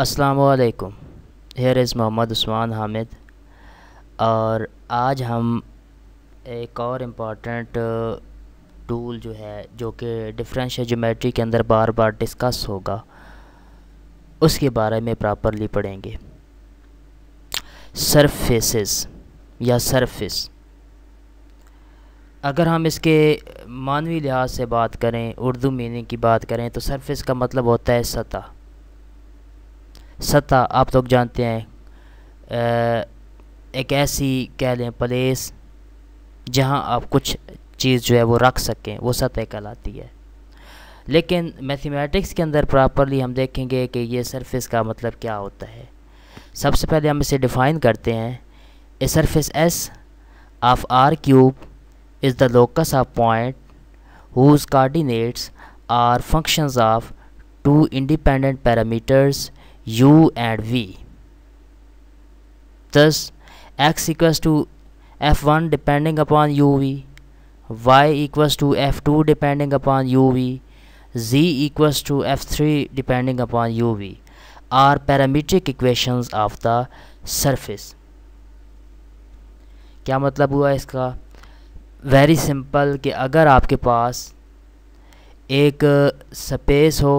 असलकुम here is Mohammad Usman Hamid और आज हम एक और इम्पॉर्टेंट टूल uh, जो है जो कि डिफरेंशियल जोमेट्री के अंदर बार बार डिस्कस होगा उसके बारे में प्रॉपरली पढ़ेंगे सरफेसेस या सरफेस अगर हम इसके मानवी लिहाज से बात करें उर्दू मीनिंग की बात करें तो सरफेस का मतलब होता है सतह सतह आप लोग जानते हैं एक ऐसी कह लें प्लेस जहां आप कुछ चीज़ जो है वो रख सकें वो सतह कहलाती है लेकिन मैथमेटिक्स के अंदर प्रॉपरली हम देखेंगे कि ये सरफेस का मतलब क्या होता है सबसे पहले हम इसे डिफ़ाइन करते हैं a surface S of R cube is the locus of point whose coordinates are functions of two independent parameters u and v. Thus, x equals to f1 depending upon uv, y equals to f2 depending upon uv, z equals to f3 depending upon uv are parametric equations of the surface. क्या मतलब हुआ इसका very simple कि अगर आपके पास एक space हो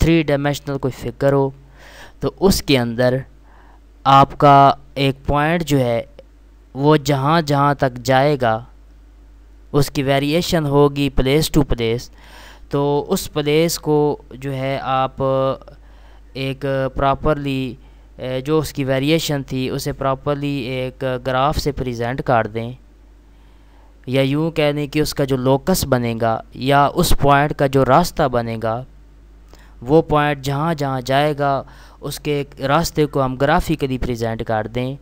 थ्री डायमेंशनल कोई फिगर हो तो उसके अंदर आपका एक पॉइंट जो है वो जहाँ जहाँ तक जाएगा उसकी वेरिएशन होगी प्लेस टू प्लेस तो उस प्लेस को जो है आप एक प्रॉपरली जो उसकी वेरिएशन थी उसे प्रॉपरली एक ग्राफ से प्रेजेंट कर दें या यूँ कह दें कि उसका जो लोकस बनेगा या उस पॉइंट का जो रास्ता बनेगा वो पॉइंट जहाँ जहाँ जाएगा उसके रास्ते को हम ग्राफिकली प्रेजेंट कर दें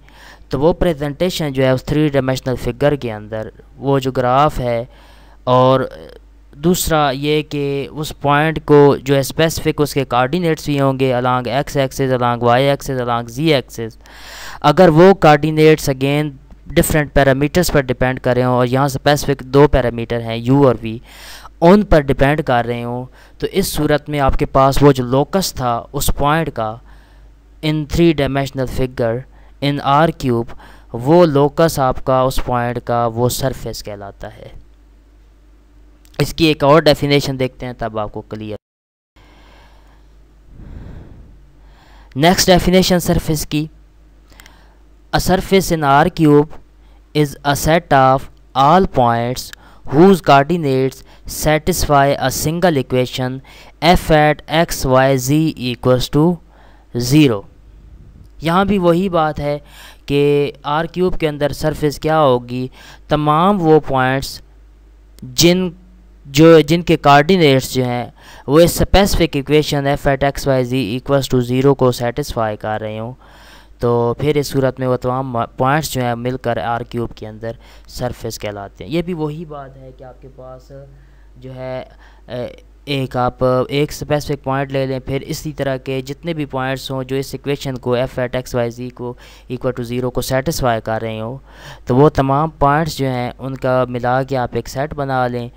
तो वो प्रेजेंटेशन जो है उस थ्री डायमेंशनल फिगर के अंदर वो जो ग्राफ है और दूसरा ये कि उस पॉइंट को जो है स्पेसिफिक उसके कोऑर्डिनेट्स भी होंगे along X axis along Y axis along Z axis अगर वो कोऑर्डिनेट्स अगेन डिफरेंट पैरामीटर्स पर डिपेंड कर रहे हों और यहाँ स्पेसिफिक दो पैरामीटर हैं यू और वी उन पर डिपेंड कर रहे हों तो इस सूरत में आपके पास वो जो लोकस था उस पॉइंट का in three dimensional figure in R cube वो लोकस आपका उस पॉइंट का वो सरफेस कहलाता है इसकी एक और डेफिनेशन देखते हैं तब आपको क्लियर नेक्स्ट डेफिनेशन सरफेस की a surface in R cube is a set of all points whose coordinates satisfy a single equation F at X Y Z equals to zero यहाँ भी वही बात है कि आर क्यूब के अंदर surface क्या होगी तमाम वो पॉइंट्स जिन जो जिनके कार्डिनेट्स जो हैं वो स्पेसिफिक इक्वेशन है at X Y Z equals to zero को सेटिस्फाई कर रहे हूँ तो फिर इस सूरत में वो तमाम पॉइंट्स जो हैं मिलकर आर क्यूब के अंदर सरफेस कहलाते हैं ये भी वही बात है कि आपके पास जो है एक आप एक स्पेसिफिक पॉइंट ले लें फिर इसी तरह के जितने भी पॉइंट्स हों जो इस इक्वेशन को F at X Y Z को इक्वल टू ज़ीरो को सेटिस्फाई कर रहे हो तो वो तमाम पॉइंट्स जो हैं उनका मिला के आप एक सेट बना लें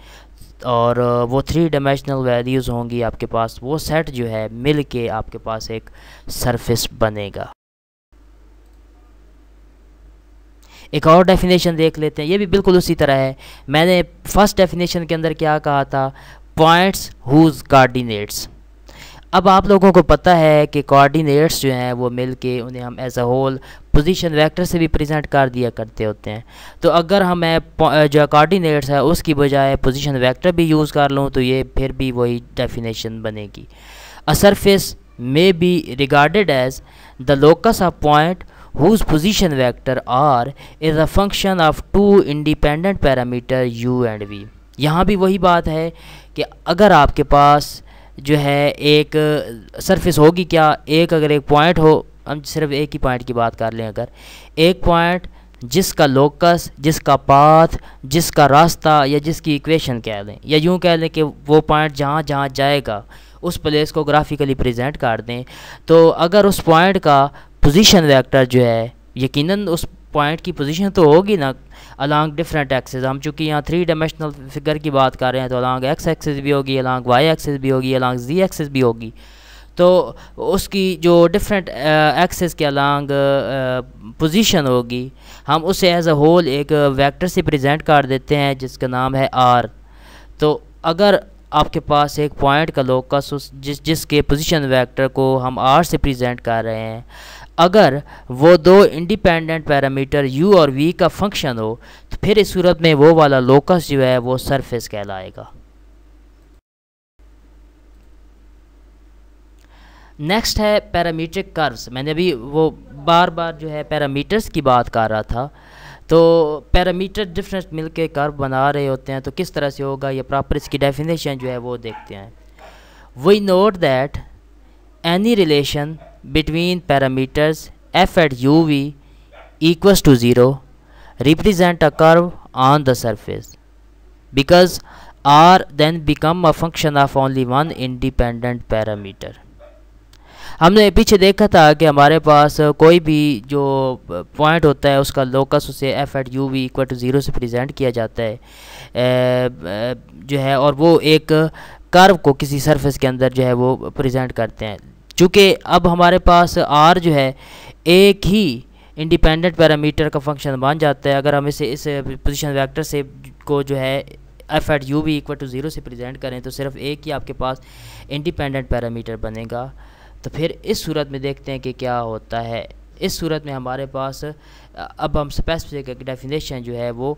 और वो थ्री डायमेंशनल वैल्यूज़ होंगी आपके पास वो सेट जो है मिल के आपके पास एक सरफेस बनेगा एक और डेफिनेशन देख लेते हैं ये भी बिल्कुल उसी तरह है मैंने फर्स्ट डेफिनेशन के अंदर क्या कहा था पॉइंट्स हुज कॉर्डिनेट्स अब आप लोगों को पता है कि कोऑर्डिनेट्स जो हैं वो मिल के उन्हें हम as a whole position vector से भी प्रेजेंट कर दिया करते होते हैं तो अगर हमें जो कोऑर्डिनेट्स है उसकी बजाय पोजीशन वेक्टर भी यूज़ कर लूँ तो ये फिर भी वही डेफिनेशन बनेगी a surface may be regarded as the locus of point whose position vector R is a function of two independent parameter U and V यहाँ भी वही बात है कि अगर आपके पास जो है एक सरफेस होगी क्या एक अगर एक पॉइंट हो हम सिर्फ एक ही पॉइंट की बात कर लें अगर एक पॉइंट जिसका लोकस जिसका पाथ जिसका रास्ता या जिसकी इक्वेशन कह दें या यूं कह लें कि वो पॉइंट जहाँ जहाँ जाएगा उस प्लेस को ग्राफिकली प्रेजेंट कर दें तो अगर उस पॉइंट का पोजीशन वेक्टर जो है यकीनन उस पॉइंट की पोजीशन तो होगी ना अलॉन्ग डिफरेंट एक्सेस हम चूँकि यहाँ थ्री डायमेंशनल फिगर की बात कर रहे हैं तो अलॉन्ग एक्स एक्सेस भी होगी अलॉन्ग वाई एक्सेस भी होगी अलॉन्ग जी एक्सेस भी होगी तो उसकी जो डिफरेंट एक्सेस uh, के अलॉन्ग पोजीशन uh, होगी हम उसे एज अ होल एक वेक्टर से प्रेजेंट कर देते हैं जिसका नाम है आर तो अगर आपके पास एक पॉइंट का लोकस जिस जिसके पोजीशन वेक्टर को हम आर से प्रेजेंट कर रहे हैं अगर वो दो इंडिपेंडेंट पैरामीटर u और v का फंक्शन हो तो फिर इस सूरत में वो वाला लोकस जो है वो सरफेस कहलाएगा नेक्स्ट है पैरामीट्रिक कर्व्स मैंने अभी वो बार बार जो है पैरामीटर्स की बात कर रहा था तो पैरामीटर डिफरेंस मिलके कर्व बना रहे होते हैं तो किस तरह से होगा ये प्रॉपर इसकी डेफिनेशन जो है वो देखते हैं we note that any relation between parameters f at uv equals to 0 represent a curve on the surface because r then become a function of only one independent parameter हमने पीछे देखा था कि हमारे पास कोई भी जो पॉइंट होता है उसका लोकस उसे F at U V equal to zero से प्रेजेंट किया जाता है ए, जो है और वो एक कर्व को किसी सरफेस के अंदर जो है वो प्रेजेंट करते हैं चूँकि अब हमारे पास आर जो है एक ही इंडिपेंडेंट पैरामीटर का फंक्शन बन जाता है अगर हम इसे इस पोजिशन वैक्टर से को जो है एफ एट यू भी इक्वल टू ज़ीरो से प्रेजेंट करें तो सिर्फ एक ही आपके पास इंडिपेंडेंट पैरामीटर बनेगा तो फिर इस सूरत में देखते हैं कि क्या होता है इस सूरत में हमारे पास अब हम स्पेसिफिक डेफिनेशन जो है वो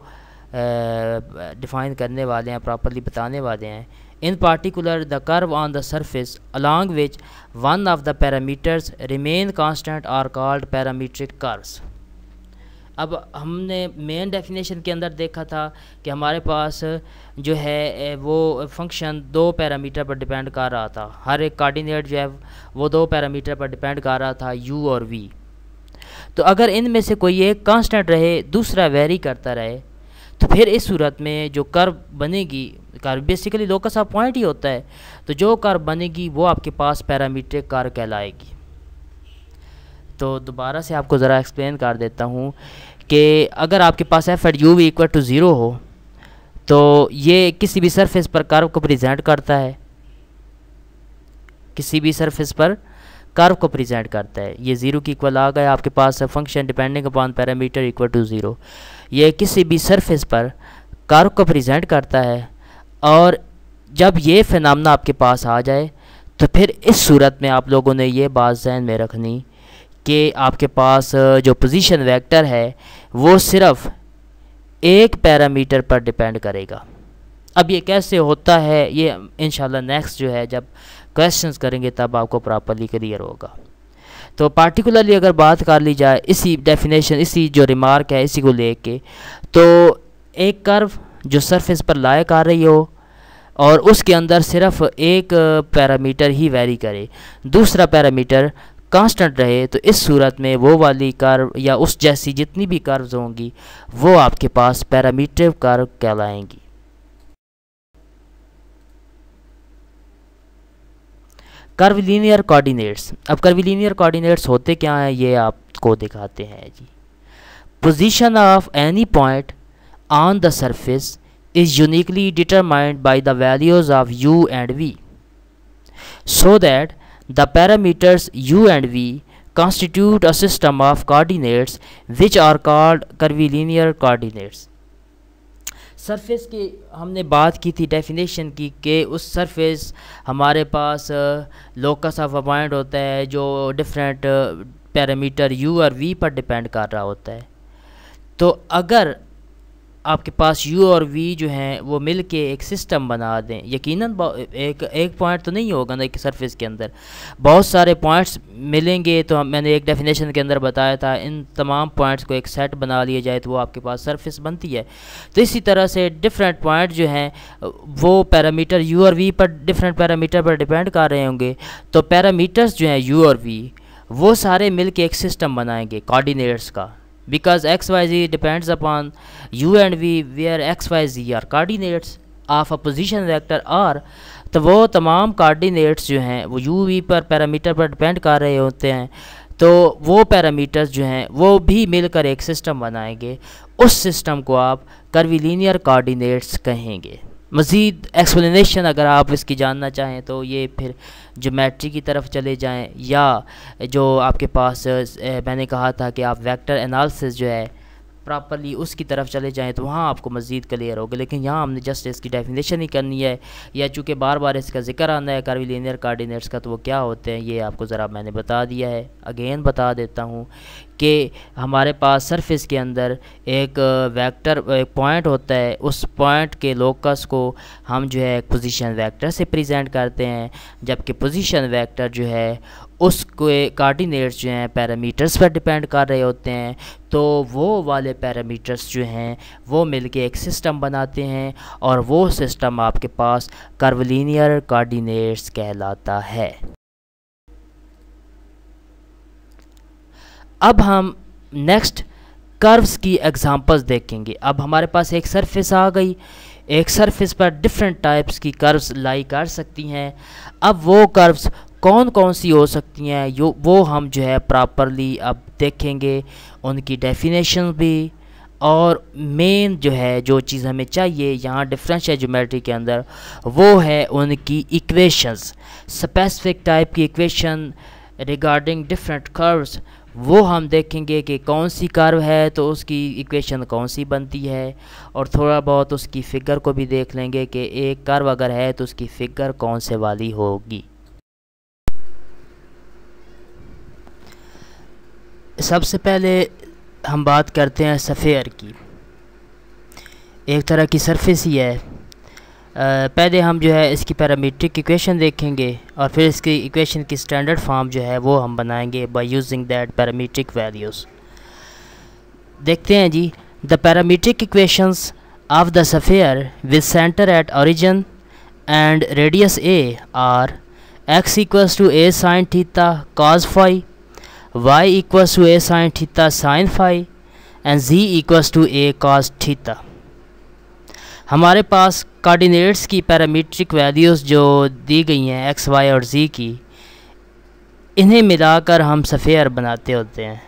डिफ़ाइन करने वाले हैं प्रॉपरली बताने वाले हैं In particular, the curve on the surface along which one of the parameters remain constant are called parametric curves. अब हमने मेन डेफिनेशन के अंदर देखा था कि हमारे पास जो है वो फंक्शन दो पैरामीटर पर डिपेंड कर रहा था हर एक कार्डिनेट जो है वो दो पैरामीटर पर डिपेंड कर रहा था यू और वी तो अगर इनमें से कोई एक कांस्टेंट रहे दूसरा वेरी करता रहे तो फिर इस सूरत में जो कर्व बनेगी कार बेसिकली लोकस ऑफ पॉइंट ही होता है तो जो कार बनेगी वो आपके पास पैरामीट्रिक कार कहलाएगी तो दोबारा से आपको ज़रा एक्सप्लेन कर देता हूँ कि अगर आपके पास F at U V equal to zero हो तो ये किसी भी सरफेस पर कर्व को प्रेजेंट करता है किसी भी सरफेस पर कर्व को प्रेजेंट करता है ये ज़ीरो की इक्वल आ गए आपके पास function depending upon parameter equal to zero ये किसी भी सरफेस पर कर्व को प्रेजेंट करता है और जब ये फिनमना आपके पास आ जाए तो फिर इस सूरत में आप लोगों ने ये बात जहन में रखनी कि आपके पास जो पोजीशन वेक्टर है वो सिर्फ एक पैरामीटर पर डिपेंड करेगा अब ये कैसे होता है ये इन नेक्स्ट जो है जब क्वेश्चंस करेंगे तब आपको प्रॉपरली क्लियर होगा तो पार्टिकुलरली अगर बात कर ली जाए इसी डेफिनेशन इसी जो रिमार्क है इसी को ले तो एक कर्व जो सरफेस पर लायक आ रही हो और उसके अंदर सिर्फ एक पैरामीटर ही वेरी करे दूसरा पैरामीटर कांस्टेंट रहे तो इस सूरत में वो वाली कार या उस जैसी जितनी भी कार्व होंगी वो आपके पास पैरामीटर कार कहलाएंगी कर्विलीनियर कोऑर्डिनेट्स अब कर्विलीनियर कोऑर्डिनेट्स होते क्या हैं ये आपको दिखाते हैं जी position of any point on the surface is uniquely determined by the values of u and v so that the parameters u and v constitute a system of coordinates which are called curvilinear coordinates surface की हमने बात की थी definition की कि उस surface हमारे पास locus of appoint होता है जो डिफरेंट पैरामीटर यू और वी पर डिपेंड कर रहा होता है तो अगर आपके पास यू और वी जो हैं वो मिल के एक सिस्टम बना दें यकीनन एक एक पॉइंट तो नहीं होगा ना एक सरफेस के अंदर बहुत सारे पॉइंट्स मिलेंगे तो हम मैंने एक डेफिनेशन के अंदर बताया था इन तमाम पॉइंट्स को एक सेट बना लिया जाए तो वो आपके पास सरफेस बनती है तो इसी तरह से डिफरेंट पॉइंट जो हैं वो पैरामीटर यू और वी पर डिफरेंट पैरामीटर पर डिपेंड कर रहे होंगे तो पैरामीटर्स जो हैं यू और वी वो सारे मिल के एक सिस्टम बनाएंगे कोऑर्डिनेट्स का because xyz depends upon u and v where xyz are coordinates of a position vector R तो वो तमाम कॉर्डिनेट्स जो हैं वो यू वी पर पैरामीटर पर डिपेंड कर रहे होते हैं तो वो पैरामीटर्स जो हैं वो भी मिलकर एक सिस्टम बनाएंगे उस सिस्टम को आप कर्वीलिनियर कॉर्डिनेट्स कहेंगे मज़ीद एक्सप्लेनेशन अगर आप इसकी जानना चाहें तो ये फिर जोमेट्री की तरफ चले जाएं या जो आपके पास मैंने कहा था कि आप वेक्टर एनालिसिस जो है प्रॉपरली उसकी तरफ चले जाएँ तो वहाँ आपको मज़ीद क्लियर होगा लेकिन यहाँ हमने जस्ट इसकी डेफिनेशन ही करनी है या चूँकि बार बार इसका जिक्र आना है कार्विलिनियर कार्डिनेट्स का तो वो क्या होते हैं ये आपको ज़रा मैंने बता दिया है अगेन बता देता हूँ कि हमारे पास सरफेस के अंदर एक वेक्टर एक पॉइंट होता है उस पॉइंट के लोकस को हम जो है पोजीशन वेक्टर से प्रेजेंट करते हैं जबकि पोजीशन वेक्टर जो है उसके कार्डिनेट्स जो हैं पैरामीटर्स पर डिपेंड कर रहे होते हैं तो वो वाले पैरामीटर्स जो हैं वो मिलके एक सिस्टम बनाते हैं और वो सिस्टम आपके पास कर्वलीनियर कार्डिनेट्स कहलाता है अब हम नेक्स्ट कर्व्स की एग्जांपल्स देखेंगे अब हमारे पास एक सरफेस आ गई एक सरफेस पर डिफरेंट टाइप्स की कर्व्स लाई कर सकती हैं अब वो कर्व्स कौन कौन सी हो सकती हैं यो वो हम जो है प्रॉपरली अब देखेंगे उनकी डेफिनेशन भी और मेन जो है जो चीज़ हमें चाहिए यहाँ डिफरेंशियल ज्योमेट्री के अंदर वो है उनकी इक्वेशंस स्पेसिफिक टाइप की इक्वेशन रिगार्डिंग डिफरेंट कर्व्स वो हम देखेंगे कि कौन सी कर्व है तो उसकी इक्वेशन कौन सी बनती है और थोड़ा बहुत उसकी फ़िगर को भी देख लेंगे कि एक कर्व अगर है तो उसकी फ़िगर कौन से वाली होगी सबसे पहले हम बात करते हैं सफ़ेयर की एक तरह की सरफेस ही है आ, पहले हम जो है इसकी पैरामीट्रिक इक्वेशन देखेंगे और फिर इसकी इक्वेशन की स्टैंडर्ड फॉर्म जो है वो हम बनाएंगे by using that parametric values देखते हैं जी the parametric equations of the sphere with centre at origin and radius A R x equals to A sine theta cos phi y equals to a sine theta sine phi and z equals to a cos theta हमारे पास कार्डिनेट्स की parametric values जो दी गई हैं x Y और जी की इन्हें मिलाकर हम सफ़ेयर बनाते होते हैं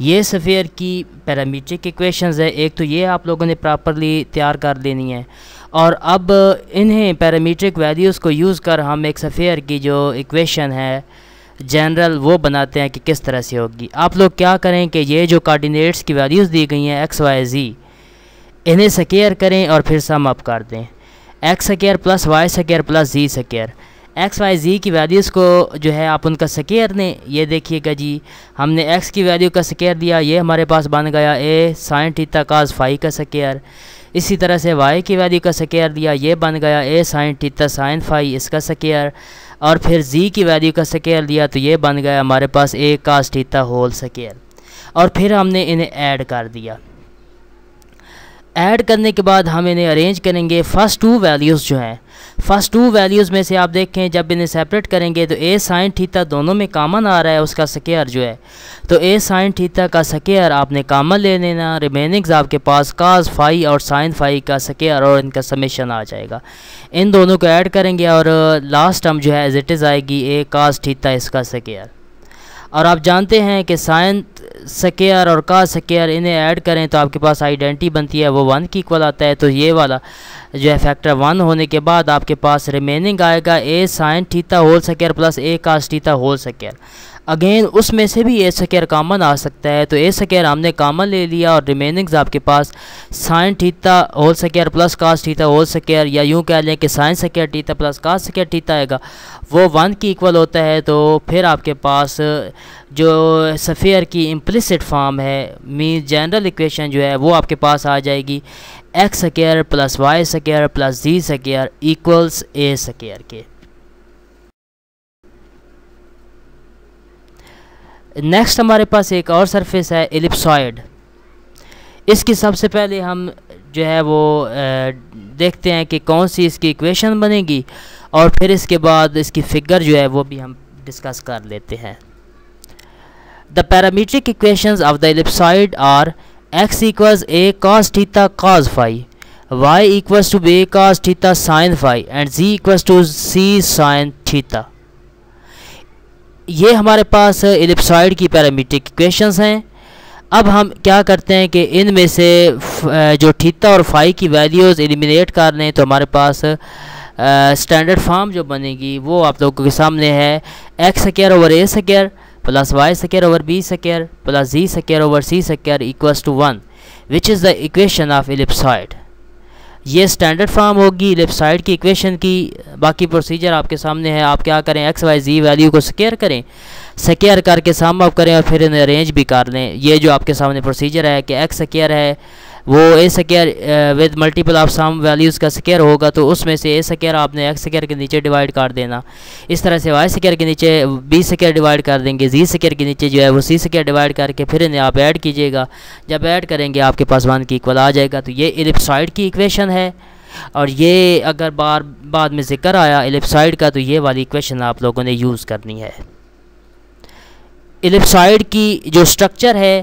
ये सफ़ेयर की पैरामीट्रिक इक्वेशंस है एक तो ये आप लोगों ने प्रॉपरली तैयार कर लेनी है और अब इन्हें पैरामीट्रिक वैल्यूज़ को यूज़ कर हम एक सफ़ेयर की जो इक्वेशन है जनरल वो बनाते हैं कि किस तरह से होगी आप लोग क्या करें कि ये जो कॉर्डिनेट्स की वैल्यूज़ दी गई हैं एक्स वाई जी इन्हें सकेयर करें और फिर सम अप कर दें X square plus Y square plus जी सकेयर एक्स वाई जी की वैल्यूज़ को जो है आप उनका सकेयर दें ये देखिएगा जी हमने एक्स की वैल्यू का सकेयर दिया ये हमारे पास बन गया A sine theta cos phi का सकेयर इसी तरह से वाई की वैल्यू का सकेयर दिया ये बन गया A sine theta sine phi इसका सकेयर और फिर जी की वैल्यू का स्केल दिया तो ये बन गया हमारे पास ए कास्ट होल स्केल और फिर हमने इन्हें ऐड कर दिया ऐड करने के बाद हम इन्हें अरेंज करेंगे फ़र्स्ट टू वैल्यूज़ जो हैं फ़र्स्ट टू वैल्यूज़ में से आप देखें जब इन्हें सेपरेट करेंगे तो ए साइन थीटा दोनों में कामन आ रहा है उसका स्केयर जो है तो ए साइन थीटा का स्केयर आपने कामन ले लेना रिमेनिंग्स आपके पास काज फाई और साइन फाई का स्केयर और इनका समेशन आ जाएगा इन दोनों को ऐड करेंगे और लास्ट uh, टर्म जो है एज इट इज़ आएगी ए काज थीटा इसका स्केयर और आप जानते हैं कि साइन सकेयर और का सकेयर इन्हें ऐड करें तो आपके पास आइडेंटिटी बनती है वो वन की इक्वल आता है तो ये वाला जो है फैक्टर वन होने के बाद आपके पास रिमेनिंग आएगा A sine theta whole square plus A cos theta whole square again उसमें से भी ए स्क्र कामन आ सकता है तो ए स्क्र हमने कामन ले लिया और रिमेनिंग्स आपके पास sine theta whole square plus cos theta whole square या यूँ कह लें कि sine square theta plus cos square theta आएगा वो वन की इक्वल होता है तो फिर आपके पास जो सफ़ेयर की इम्प्लिसिट फॉर्म है मीन जनरल इक्वेशन जो है वो आपके पास आ जाएगी X square plus Y square plus ji square equals A square के नेक्स्ट हमारे पास एक और सरफेस है एलिप्सॉयड इसकी सबसे पहले हम जो है वो देखते हैं कि कौन सी इसकी इक्वेशन बनेगी और फिर इसके बाद इसकी फिगर जो है वो भी हम डिस्कस कर लेते हैं the parametric equation of the ellipsoid R x equals A cos theta cos phi Y equals to B cos theta sine phi and Z equals to C sine theta ये हमारे पास एलिपसॉइड की पैरामीट्रिक इक्वेशंस हैं अब हम क्या करते हैं कि इनमें से जो ठीता और फाई की वैल्यूज़ एलिमिनेट कर लें तो हमारे पास स्टैंडर्ड फॉर्म जो बनेगी वो आप लोगों के सामने है X square over A square plus Y square over B square plus ji square over C square equals to one which is the equation of ellipsoid ये स्टैंडर्ड फॉर्म होगी लेफ्ट साइड की इक्वेशन की बाकी procedure आपके सामने है आप क्या करें एक्स वाई जी वैल्यू को स्केयर करें स्केयर करके सम अप करें और फिर इन्हें अरेंज भी कर लें ये जो आपके सामने प्रोसीजर है कि एक्स स्केयर है वो A square with multiple of some values का स्केयर होगा तो उसमें से ए स्केयर आपने एक्स स्केयर के नीचे डिवाइड कर देना इस तरह से वाई स्केयर के नीचे बी स्केयर डिवाइड कर देंगे जी स्केयर के नीचे जो है वो सी स्केयर डिवाइड करके फिर इन्हें आप ऐड कीजिएगा जब ऐड करेंगे आपके पास वन की इक्वल आ जाएगा तो ये एलिपसाइड की इक्वेशन है और ये अगर बार बाद में जिक्र आया एलिपसाइड का तो ये वाली इक्वेशन आप लोगों ने यूज़ करनी है एलिपसाइड की जो स्ट्रक्चर है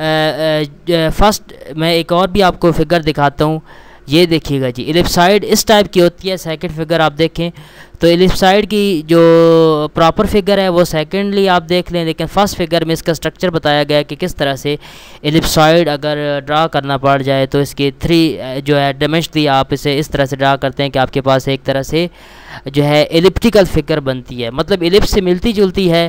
फर्स्ट मैं एक और भी आपको फिगर दिखाता हूँ ये देखिएगा जी एलिपसाइड इस टाइप की होती है सेकंड फिगर आप देखें तो एलिपसाइड की जो प्रॉपर फिगर है वो सेकंडली आप देख लें लेकिन फर्स्ट फिगर में इसका स्ट्रक्चर बताया गया है कि किस तरह से एलिपसाइड अगर ड्रा करना पड़ जाए तो इसके थ्री जो है डोमेस्टली आप इसे इस तरह से ड्रा करते हैं कि आपके पास एक तरह से जो है एलिप्टिकल फिगर बनती है मतलब एलिप्स से मिलती जुलती है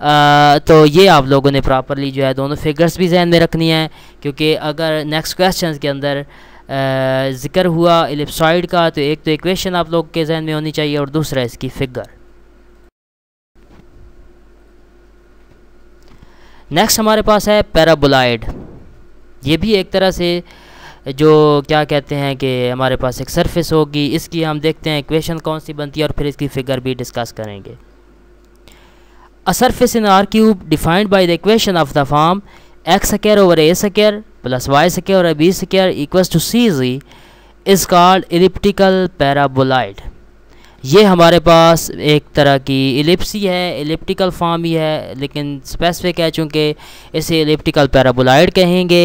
आ, तो ये आप लोगों ने प्रॉपरली जो है दोनों फिगर्स भी जहन में रखनी है क्योंकि अगर नेक्स्ट क्वेश्चन के अंदर ज़िक्र हुआ एलिप्सॉइड का तो एक तो इक्वेशन आप लोग के जहन में होनी चाहिए और दूसरा इसकी फिगर नेक्स्ट हमारे पास है पैराबोलाइड ये भी एक तरह से जो क्या कहते हैं कि हमारे पास एक सरफेस होगी इसकी हम देखते हैं इक्वेशन कौन सी बनती है और फिर इसकी फ़िगर भी डिस्कस करेंगे A surface in R cube defined by the equation of the form x square over a square plus y square over b square equals to c z is called elliptical paraboloid. ये हमारे पास एक तरह की एलिप्सी है elliptical form ही है लेकिन specific है चूँकि इसे एलिप्टिकल पैराबोलाइड कहेंगे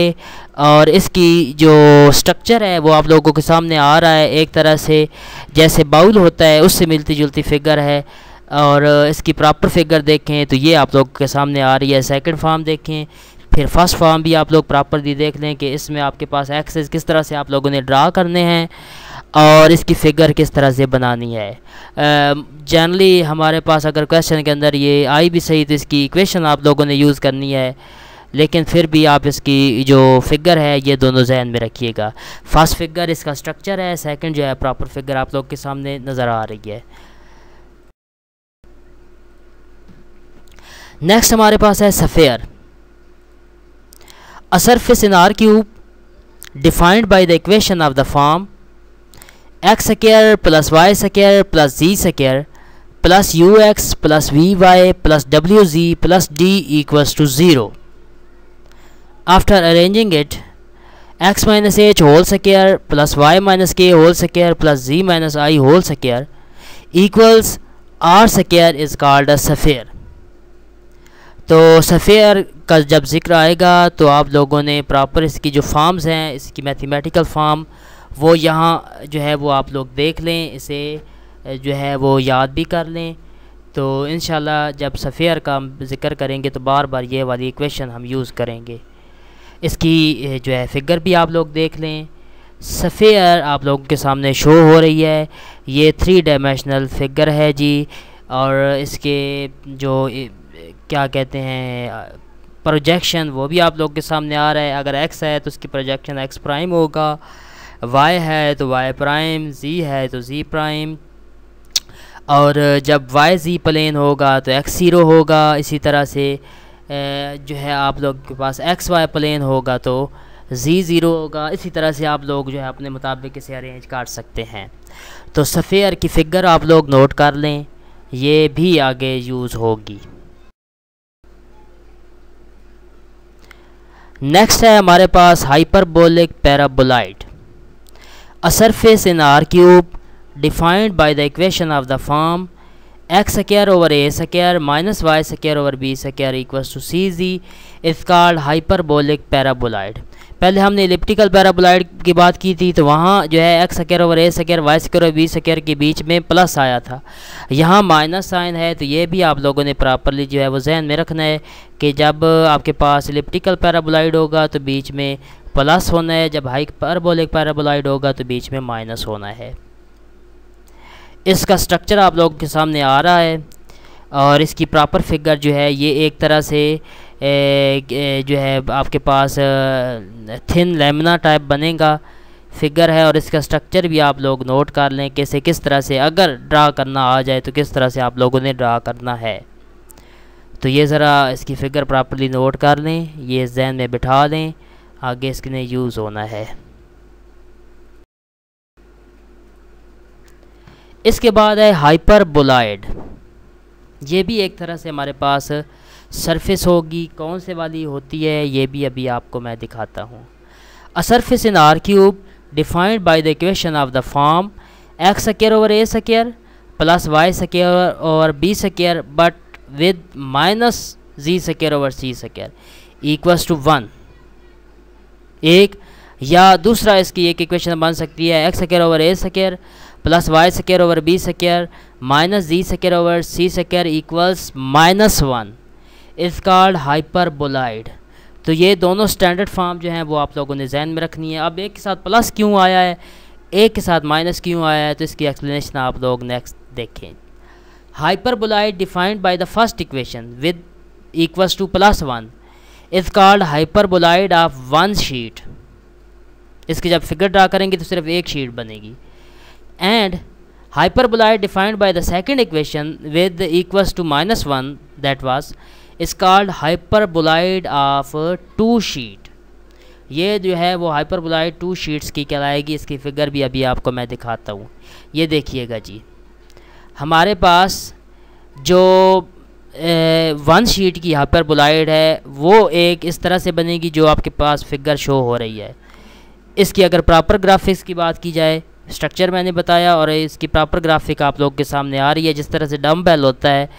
और इसकी जो स्ट्रक्चर है वो आप लोगों के सामने आ रहा है एक तरह से जैसे बाउल होता है उससे मिलती जुलती फिगर है और इसकी प्रॉपर फिगर देखें तो ये आप लोग के सामने आ रही है सेकंड फॉर्म देखें फिर फर्स्ट फॉर्म भी आप लोग प्रॉपरली देख लें कि इसमें आपके पास एक्सेस किस तरह से आप लोगों ने ड्रा करने हैं और इसकी फ़िगर किस तरह से बनानी है जनरली हमारे पास अगर क्वेश्चन के अंदर ये आई भी सही तो इसकी इक्वेशन आप लोगों ने यूज़ करनी है लेकिन फिर भी आप इसकी जो फिगर है ये दोनों जहन में रखिएगा फर्स्ट फिगर इसका स्ट्रक्चर है सेकंड जो है प्रॉपर फिगर आप लोग के सामने नज़र आ रही है नेक्स्ट हमारे पास है sphere a surface in R cube defined by the equation of the form x square plus Y square plus ji square plus U X plus V Y plus W Z plus D equals to zero after arranging it X minus H whole square plus Y minus K whole square plus Z minus I whole square equals R square is called a sphere तो sphere का जब जिक्र आएगा तो आप लोगों ने proper इसकी जो फॉर्म्स हैं इसकी मैथमेटिकल फार्म वो यहाँ जो है वो आप लोग देख लें इसे जो है वो याद भी कर लें तो इन जब सफ़ेयर का हम जिक्र करेंगे तो बार बार ये वाली इक्वेशन हम यूज़ करेंगे इसकी जो है फिगर भी आप लोग देख लें सफ़ेयर आप लोगों के सामने शो हो रही है ये थ्री डायमेंशनल फिगर है जी और इसके जो क्या कहते हैं प्रोजेक्शन वो भी आप लोग के सामने आ रहा है अगर एक्स है तो उसकी प्रोजेक्शन एक्स प्राइम होगा वाई है तो वाई प्राइम जी है तो जी प्राइम और जब वाई जी प्लेन होगा तो एक्स ज़ीरो होगा इसी तरह से जो है आप लोग के पास एक्स वाई प्लेन होगा तो जी ज़ीरो होगा इसी तरह से आप लोग जो है अपने मुताबिक इसे अरेंज कर सकते हैं तो सफ़ेयर की फ़िगर आप लोग नोट कर लें ये भी आगे यूज़ होगी नेक्स्ट है हमारे पास hyperbolic paraboloid a surface in R cube defined by the equation of the form X square over A square minus Y square over B square equals to C Z is called hyperbolic paraboloid पहले हमने elliptical paraboloid की बात की थी तो वहाँ जो है एक्स स्केयर और ए सकेर वाई सकेर और बी सकेर के बीच में प्लस आया था यहाँ माइनस साइन है तो ये भी आप लोगों ने प्रॉपरली जो है वो जहन में रखना है कि जब आपके पास इलिप्टिकल पैराबोलाइड होगा तो बीच में प्लस होना है जब हाइक पैराबोलिक पैराबोलाइड होगा तो बीच में माइनस होना है इसका स्ट्रक्चर आप लोगों के सामने आ रहा है और इसकी प्रॉपर फिगर जो है ये एक तरह से जो है आपके पास थिन लेमना टाइप बनेगा फिगर है और इसका स्ट्रक्चर भी आप लोग नोट कर लें कैसे किस तरह से अगर ड्रा करना आ जाए तो किस तरह से आप लोगों ने ड्रा करना है तो ये ज़रा इसकी फ़िगर प्रॉपरली नोट कर लें ये जहन में बिठा लें आगे इसके यूज़ होना है इसके बाद है हाइपर बुलाइड ये भी एक तरह से हमारे पास सरफेस होगी कौन से वाली होती है ये भी अभी आपको मैं दिखाता हूँ a surface in R cube defined by the equation of the form x square over a square plus Y square over b square but with minus z square over c square equals to one एक या दूसरा इसकी एक equation बन सकती है x square over a square plus Y square over b square minus z square over c square equals minus one is called hyperboloid तो ये दोनों स्टैंडर्ड फॉर्म जो हैं वो आप लोगों ने जहन में रखनी है अब एक के साथ प्लस क्यों आया है एक के साथ माइनस क्यों आया है तो इसकी एक्सप्लेनेशन आप लोग नेक्स्ट देखें hyperboloid defined by the first equation with equals to plus one is called hyperboloid of one sheet इसकी जब फिगर ड्रा करेंगे तो सिर्फ एक शीट बनेगी and hyperboloid defined by the second equation with equals to minus one that was is called hyperboloid of two sheet ये जो है वो हाइपरबोलाइड टू शीट्स की कहलाएगी इसकी फिगर भी अभी आपको मैं दिखाता हूँ ये देखिएगा जी हमारे पास जो वन शीट की हाइपर बुलाइड है वो एक इस तरह से बनेगी जो आपके पास फिगर शो हो रही है इसकी अगर प्रॉपर ग्राफिक्स की बात की जाए स्ट्रक्चर मैंने बताया और इसकी प्रॉपर ग्राफिक आप लोग के सामने आ रही है जिस तरह से डम्बेल होता है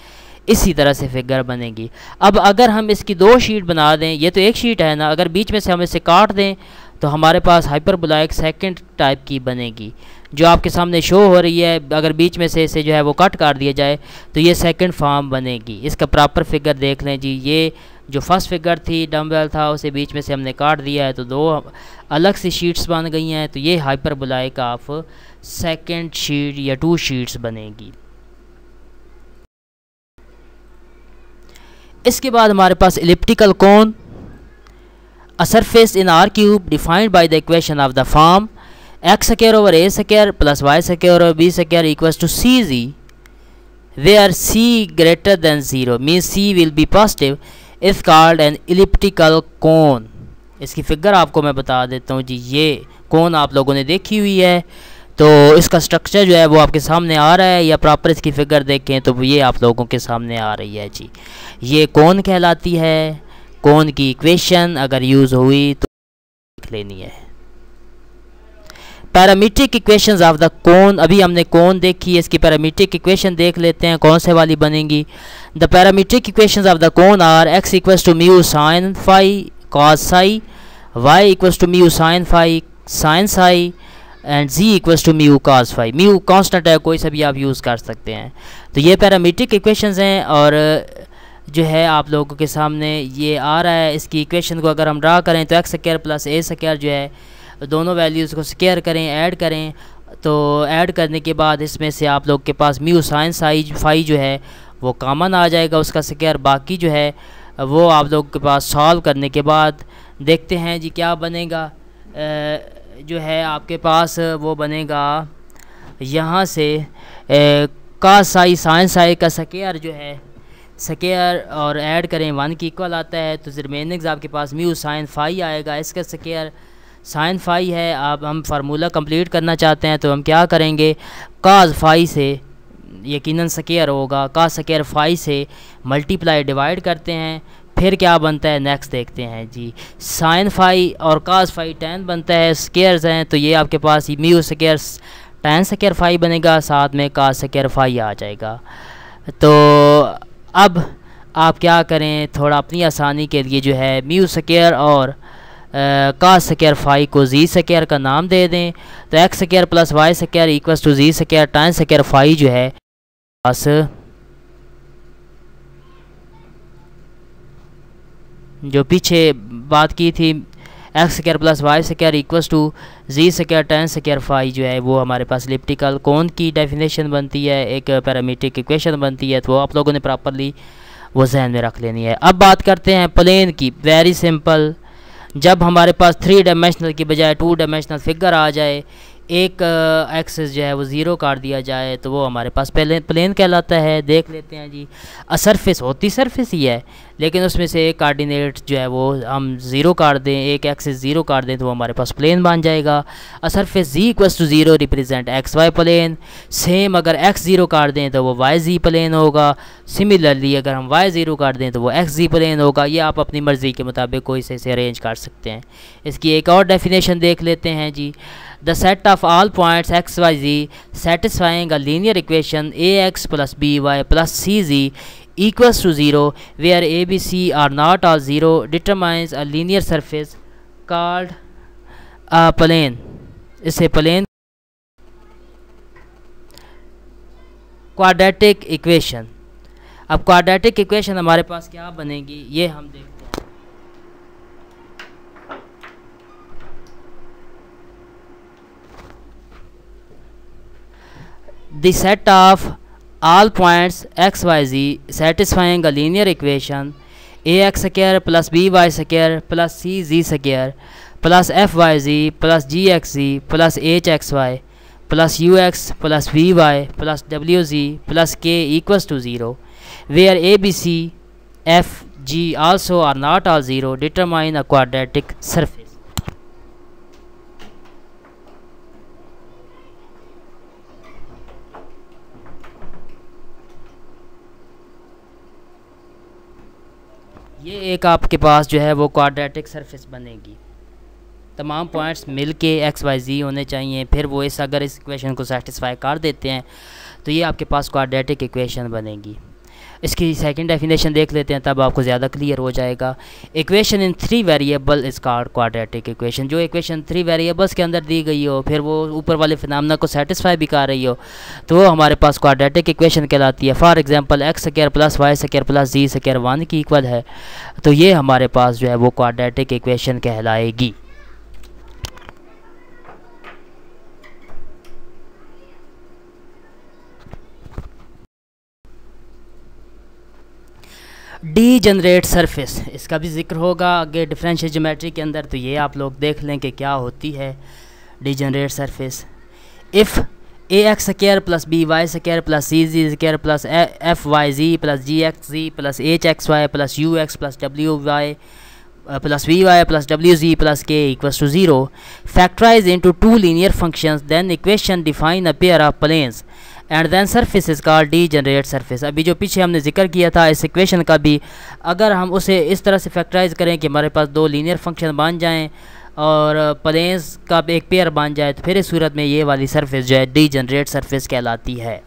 इसी तरह से फिगर बनेगी अब अगर हम इसकी दो शीट बना दें ये तो एक शीट है ना अगर बीच में से हम इसे काट दें तो हमारे पास हाइपरबोला एक सेकेंड टाइप की बनेगी जो आपके सामने शो हो रही है अगर बीच में से इसे जो है वो कट कर दिया जाए तो ये सेकंड फॉर्म बनेगी इसका प्रॉपर फिगर देख लें जी ये जो फर्स्ट फिगर थी डम्बल था उसे बीच में से हमने काट दिया है तो दो अलग सी शीट्स बन गई हैं तो ये हाइपरबोलाइक ऑफ सेकेंड शीट या टू शीट्स बनेगी इसके बाद हमारे पास elliptical cone a surface in R cube defined by the equation of the form x square over a square plus Y square over b square equal to C z are c greater than zero mean c will be positive is called an elliptical cone इसकी figure आपको मैं बता देता हूँ जी ये कौन आप लोगों ने देखी हुई है तो इसका स्ट्रक्चर जो है वो आपके सामने आ रहा है या प्रॉपर इसकी फिगर देखें तो ये आप लोगों के सामने आ रही है जी ये कौन कहलाती है कौन की इक्वेशन अगर यूज़ हुई तो लिख लेनी है पैरामीट्रिक इक्वेशंस ऑफ द कौन अभी हमने कौन देखी है इसकी पैरामीट्रिक इक्वेशन देख लेते हैं कौन से वाली बनेंगी the parametric equations of the cone are x equals to mu sine phi cos psi y equals to mu sine phi sine psi and z equals to mu cos phi mu constant है कोई सा भी आप use कर सकते हैं तो ये पैरामीट्रिक इक्वेशंस हैं और जो है आप लोगों के सामने ये आ रहा है इसकी इक्वेशन को अगर हम ड्रा करें तो x square plus a square जो है दोनों वैल्यूज़ को स्केयर करें ऐड करें तो ऐड करने के बाद इसमें से आप लोग के पास म्यू साइंस साइज फाइव जो है वो कामन आ जाएगा उसका स्केयर बाकी जो है वो आप लोग के पास सॉल्व करने के बाद देखते हैं जी क्या बनेगा जो है आपके पास वो बनेगा यहाँ से का साई साइंस साई का सकेयर जो है सकेयर और ऐड करें वन की इक्वल आता है तो रिमेनिंग्स आपके पास म्यू साइन फाई आएगा इसका सकेयर साइन फाई है आप हम फार्मूला कंप्लीट करना चाहते हैं तो हम क्या करेंगे काज फाई से यकीनन सकेयर होगा का सकेयर फाई से मल्टीप्लाई डिवाइड करते हैं फिर क्या बनता है नेक्स्ट देखते हैं जी साइन फाई और काज फाई टेन बनता है स्केयर्स हैं तो ये आपके पास mu squares tan square phi बनेगा साथ में काज स्केयर फाई आ जाएगा तो अब आप क्या करें थोड़ा अपनी आसानी के लिए जो है म्यू स्केयर और का स्केयर फाई को जी स्केयर का नाम दे दें तो x square plus Y square equal to z square tan square phi जो है पास जो पीछे बात की थी x square plus y square equals to z square tan square phi जो है वो हमारे पास लिप्टिकल कौन की डेफिनेशन बनती है एक पैरामीट्रिक इक्वेशन बनती है तो वो आप लोगों ने प्रॉपरली वो जहन में रख लेनी है अब बात करते हैं प्लेन की वेरी सिंपल जब हमारे पास थ्री डायमेंशनल की बजाय टू डायमेंशनल फिगर आ जाए एक एक्सेस जो है वो ज़ीरो काट दिया जाए तो वो हमारे पास प्लेन प्लेन कहलाता है देख लेते हैं जी सरफेस होती सरफेस ही है लेकिन उसमें से एक कार्डिनेट जो है वो हम ज़ीरो काट दें एक एक्सेस ज़ीरो काट दें तो वो हमारे पास प्लेन बन जाएगा a surface z equal to zero represent x y plane same अगर एक्स ज़ीरो काट दें तो वो वाई जी प्लेन होगा सिमिलरली अगर हम वाई ज़ीरो काट दें तो वो एक्स जी प्लेन होगा ये आप अपनी मर्ज़ी के मुताबिक कोई से अरेंज कर सकते हैं इसकी एक और डेफिनेशन देख लेते हैं जी the set of all points x Y z satisfying a linear equation a x plus b y plus c z equals to zero where are a b c are not are zero determines a linear surface called a plane इसे plane quadratic equation अब quadratic equation हमारे पास क्या बनेगी ये हम देखें the set of all points xyz satisfying a linear equation ax square plus by square plus cz square plus fyz plus gxz plus hxy plus ux plus vy plus wz plus k equals to 0 where abc f g also are not all zero determine a quadratic surface ये एक आपके पास जो है वो quadratic surface बनेगी तमाम points मिल के x Y जी होने चाहिए फिर वो इस अगर इस इक्वेशन को सेटिस्फाई कर देते हैं तो ये आपके पास क्वाड्रेटिक इक्वेशन बनेगी इसकी सेकंड डेफिनेशन देख लेते हैं तब आपको ज़्यादा क्लियर हो जाएगा equation in three variable is called quadratic equation जो इक्वेशन थ्री वेरिएबल्स के अंदर दी गई हो फिर वो ऊपर वाले फिनमना को सेटिस्फाई भी कर रही हो तो वो हमारे पास क्वाड्रेटिक इक्वेशन कहलाती है for example x square plus Y square plus ji square one की इक्वल है तो ये हमारे पास जो है वो क्वाड्रेटिक इक्वेशन कहलाएगी डी जनरेट सरफेस इसका भी जिक्र होगा आगे डिफरेंशियल जोमेट्री के अंदर तो ये आप लोग देख लें कि क्या होती है D degenerate surface if A x square plus b Y square plus c ji square plus F Y ji plus ji x ji plus H x Y plus U X plus W Y plus V Y plus W Z plus के equal to zero factorise into two linear functions then equation define a pair of plains and then surface का D generate surface अभी जो पीछे हमने जिक्र किया था इस इक्वेशन का भी अगर हम उसे इस तरह से फैक्टराइज करें कि हमारे पास दो लीनियर फंक्शन बन जाएँ और प्लेन्स का एक पेयर बन जाए तो फिर इस सूरत में ये वाली सरफेस जो है डी जनरेट सरफेस कहलाती है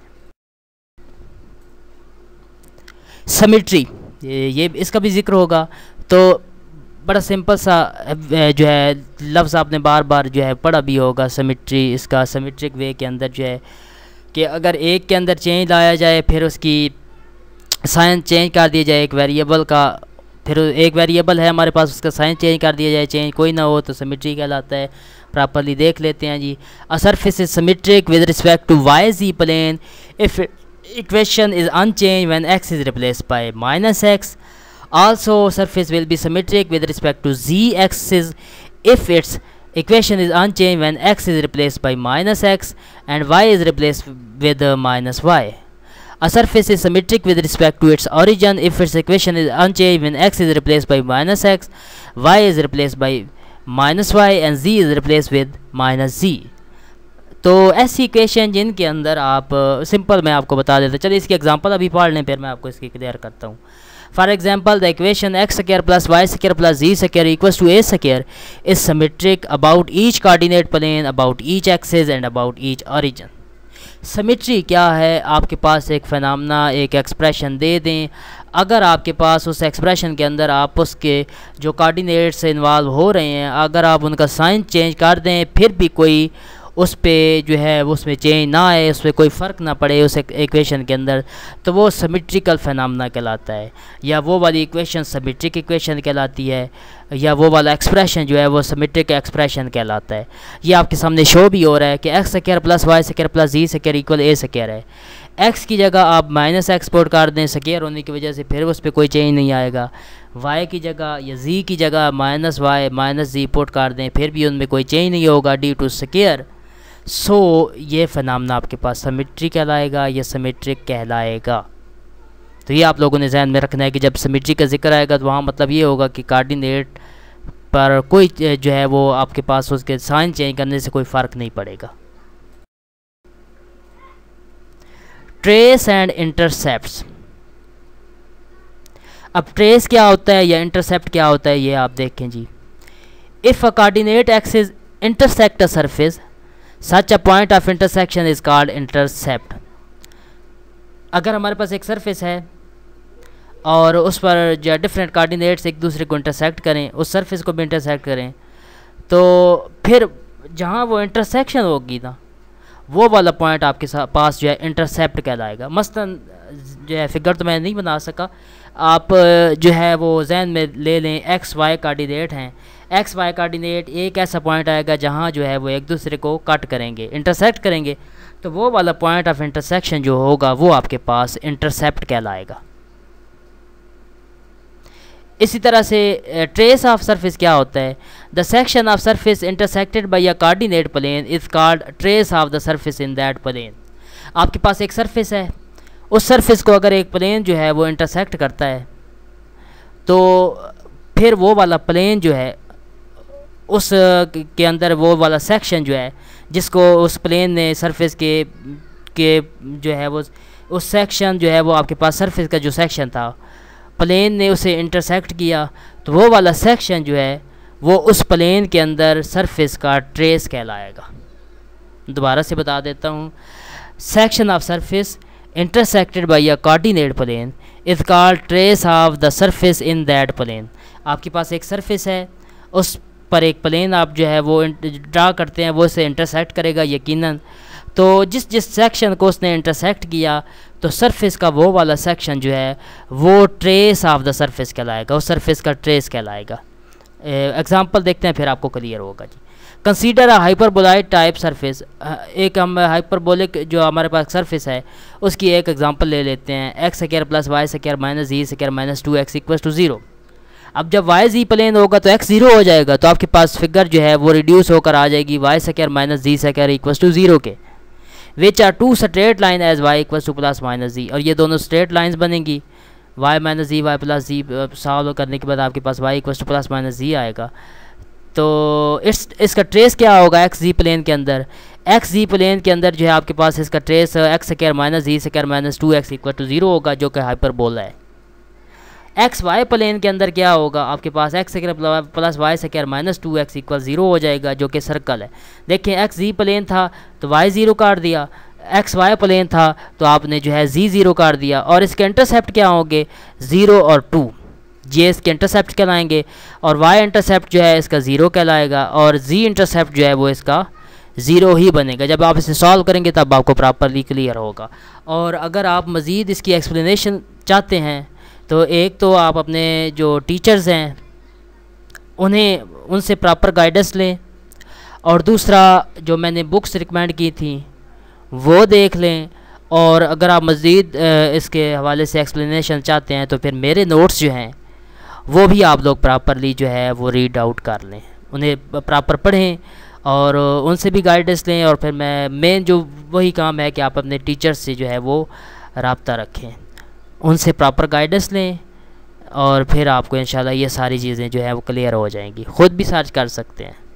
समिट्री ये इसका भी जिक्र होगा तो बड़ा सिंपल सा जो है लफ्ज़ आपने बार बार जो है पढ़ा भी होगा समिट्री इसका समिट्रिक वे के अंदर जो है कि अगर एक के अंदर चेंज लाया जाए फिर उसकी साइन चेंज कर दिया जाए एक वेरिएबल का फिर एक वेरिएबल है हमारे पास उसका साइन चेंज कर दिया जाए चेंज कोई ना हो तो सिमेट्री कहलाता है प्रॉपरली देख लेते हैं जी a surface is symmetric with respect to y z plane if equation is unchanged x is replace replaced minus x also surface will be be with respect to z x is if it's equation is unchanged when x is replaced by minus x and y is replaced with uh, minus y. A surface is symmetric with respect to its origin if its equation is unchanged when x is replaced by minus x, y is replaced by minus y and z is replaced with minus z. तो ऐसी equation जिनके अंदर आप simple मैं आपको बता देता चलिए इसकी एग्जांपल अभी पढ़ लें फिर मैं आपको इसकी क्लियर करता हूँ for example the equation x square plus Y square plus ji square equal to a square is symmetric about each coordinate plane about each axes and about each origin symmetry क्या है आपके पास एक फैनमना एक expression दे दें अगर आपके पास उस एक्सप्रेशन के अंदर आप उसके जो कॉर्डिनेट्स इन्वॉल्व हो रहे हैं अगर आप उनका साइन चेंज कर दें फिर भी कोई उस पर जो है वो उसमें चेंज ना आए उसमें कोई फ़र्क ना पड़े उस इक्वेशन के अंदर तो वो समिट्रिकल फनामना कहलाता है या वो वाली इक्वेशन समिट्रिक इक्वेशन कहलाती है या वो वाला एक्सप्रेशन जो है वो समिट्रिक एक्सप्रेशन कहलाता है ये आपके सामने शो भी हो रहा है कि x square plus Y square plus ji square equal a square है एक्स की जगह आप माइनस एक्सपोर्ट कर दें सकेयर होने की वजह से फिर उस पर कोई चेंज नहीं आएगा वाई की जगह या जी की जगह minus y minus z put कर दें फिर भी उनमें कोई चेंज नहीं होगा due to square so so, ये फ़नामना आपके पास समिट्री कहलाएगा या समिट्रिक कहलाएगा तो ये आप लोगों ने जहन में रखना है कि जब समिट्री का जिक्र आएगा तो वहाँ मतलब ये होगा कि कार्डिनेट पर कोई जो है वो आपके पास उसके साइन चेंज करने से कोई फ़र्क नहीं पड़ेगा ट्रेस एंड इंटरसेप्ट अब ट्रेस क्या होता है या इंटरसेप्ट क्या होता है ये आप देखें जी if a coordinate axes intersect a surface such a point of intersection is called intercept अगर हमारे पास एक सरफेस है और उस पर जो डिफरेंट कार्डिनेट्स एक दूसरे को इंटरसेक्ट करें उस सरफेस को भी इंटरसेक्ट करें तो फिर जहाँ वो इंटरसेक्शन होगी ना वो वाला पॉइंट आपके पास जो है इंटरसेप्ट कहलाएगा मसलन अं-, जो है फिगर तो मैं नहीं बना सका आप जो है वो जहन में ले लें एक्स वाई कार्डिनेट हैं एक्स वाई कार्डिनेट एक ऐसा पॉइंट आएगा जहाँ जो है वो एक दूसरे को कट करेंगे इंटरसेक्ट करेंगे तो वो वाला पॉइंट ऑफ इंटरसेक्शन जो होगा वो आपके पास इंटरसेप्ट कहलाएगा इसी तरह से ट्रेस ऑफ सरफेस क्या होता है the section of surface intersected by a coordinate plane is called trace of the surface in that plane आपके पास एक सरफेस है उस सरफेस को अगर एक प्लेन जो है वो इंटरसेक्ट करता है तो फिर वो वाला प्लेन जो है उस के अंदर वो वाला सेक्शन जो है जिसको उस प्लेन ने सरफेस के के जो है वो उस सेक्शन जो है वो आपके पास सरफेस का जो सेक्शन था प्लेन ने उसे इंटरसेक्ट किया तो वो वाला सेक्शन जो है वो उस प्लेन के अंदर सरफेस का ट्रेस कहलाएगा दोबारा से बता देता हूँ section of surface intersected by a coordinate plane is called trace of the surface in that plane आपके पास एक सरफेस है उस पर एक प्लेन आप जो है वो ड्रा करते हैं वो इसे इंटरसेक्ट करेगा यकीनन तो जिस जिस सेक्शन को उसने इंटरसेक्ट किया तो सरफेस का वो वाला सेक्शन जो है वो ट्रेस ऑफ द सरफेस कहलाएगा उस सरफेस का ट्रेस कहलाएगा एग्ज़ाम्पल देखते हैं फिर आपको क्लियर होगा जी consider a hyperboloid type surface एक हम हाइपरबोलिक जो हमारे पास सरफेस है उसकी एक एग्जांपल ले लेते हैं x square plus Y square minus z square minus two x equal to zero अब जब वाई जी प्लेन होगा तो एक्स जीरो हो जाएगा तो आपके पास फिगर जो है वो रिड्यूस होकर आ जाएगी वाई सकेर माइनस जी सकेर इक्वल टू जीरो के which are two straight line as y equal to plus minus z और ये दोनों स्ट्रेट लाइन बनेंगी y minus z y plus z solve करने के बाद आपके पास y equal to plus minus z आएगा तो इस इसका ट्रेस क्या होगा एक्स जी प्लेन के अंदर एक्स जी प्लेन के अंदर जो है आपके पास इसका trace x square minus z square minus two x equal to zero होगा जो कि हाइपर है एक्स वाई प्लेन के अंदर क्या होगा आपके पास x second plus y second minus two x equal zero हो जाएगा जो कि सर्कल है देखें एक्स जी प्लेन था तो वाई ज़ीरो काट दिया एक्स वाई प्लेन था तो आपने जो है जी ज़ीरो काट दिया और इसके इंटरसेप्ट क्या होंगे ज़ीरो और टू जे इसके इंटरसेप्ट कहलाएंगे और वाई इंटरसेप्ट जो है इसका ज़ीरो कहलाएगा और जी इंटरसेप्ट जो है वो इसका ज़ीरो ही बनेगा जब आप इसे सॉल्व करेंगे तब आपको प्रॉपरली क्लियर होगा और अगर आप मज़ीद इसकी एक्सप्लेनेशन चाहते हैं तो एक तो आप अपने जो टीचर्स हैं उन्हें उनसे प्रॉपर गाइडेंस लें और दूसरा जो मैंने बुक्स रिकमेंड की थी वो देख लें और अगर आप मज़ीद इसके हवाले से एक्सप्लेनेशन चाहते हैं तो फिर मेरे नोट्स जो हैं वो भी आप लोग प्रॉपरली जो है वो रीड आउट कर लें उन्हें प्रॉपर पढ़ें और उनसे भी गाइडेंस लें और फिर मैं मेन जो वही काम है कि आप अपने टीचर्स से जो है वो रबता रखें उनसे प्रॉपर गाइडेंस लें और फिर आपको इन ये सारी चीज़ें जो है वो क्लियर हो जाएंगी ख़ुद भी सर्च कर सकते हैं